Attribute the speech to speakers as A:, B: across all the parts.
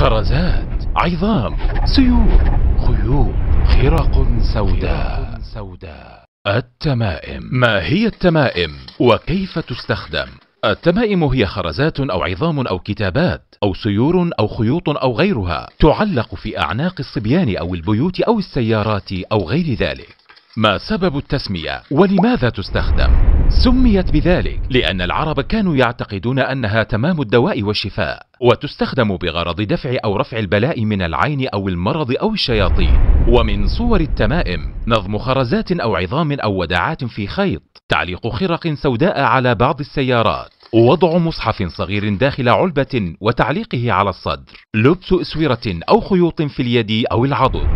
A: خرزات عظام سيوف خيوط خرق سوداء
B: سوداء
A: التمائم ما هي التمائم وكيف تستخدم التمائم هي خرزات او عظام او كتابات او سيور او خيوط او غيرها تعلق في اعناق الصبيان او البيوت او السيارات او غير ذلك ما سبب التسميه ولماذا تستخدم سميت بذلك لأن العرب كانوا يعتقدون أنها تمام الدواء والشفاء وتستخدم بغرض دفع أو رفع البلاء من العين أو المرض أو الشياطين ومن صور التمائم نظم خرزات أو عظام أو وداعات في خيط تعليق خرق سوداء على بعض السيارات وضع مصحف صغير داخل علبة وتعليقه على الصدر لبس أسورة أو خيوط في اليد أو العضد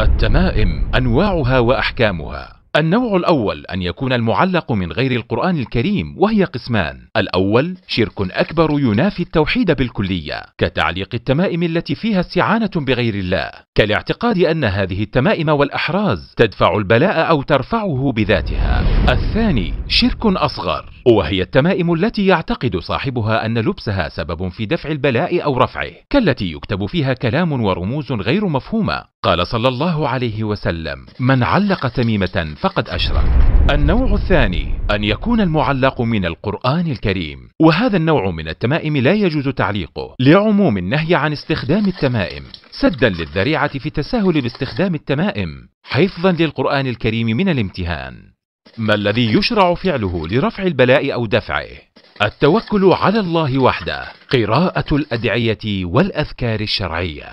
A: التمائم أنواعها وأحكامها النوع الأول أن يكون المعلق من غير القرآن الكريم وهي قسمان الأول شرك أكبر ينافي التوحيد بالكلية كتعليق التمائم التي فيها استعانة بغير الله كالاعتقاد أن هذه التمائم والأحراز تدفع البلاء أو ترفعه بذاتها الثاني شرك أصغر وهي التمائم التي يعتقد صاحبها أن لبسها سبب في دفع البلاء أو رفعه كالتي يكتب فيها كلام ورموز غير مفهومة قال صلى الله عليه وسلم من علق تميمة فقد أشرك النوع الثاني أن يكون المعلق من القرآن الكريم وهذا النوع من التمائم لا يجوز تعليقه لعموم النهي عن استخدام التمائم سدا للذريعة في التساهل باستخدام التمائم حفظا للقرآن الكريم من الامتهان ما الذي يشرع فعله لرفع البلاء أو دفعه؟ التوكل على الله وحده قراءة الأدعية والأذكار الشرعية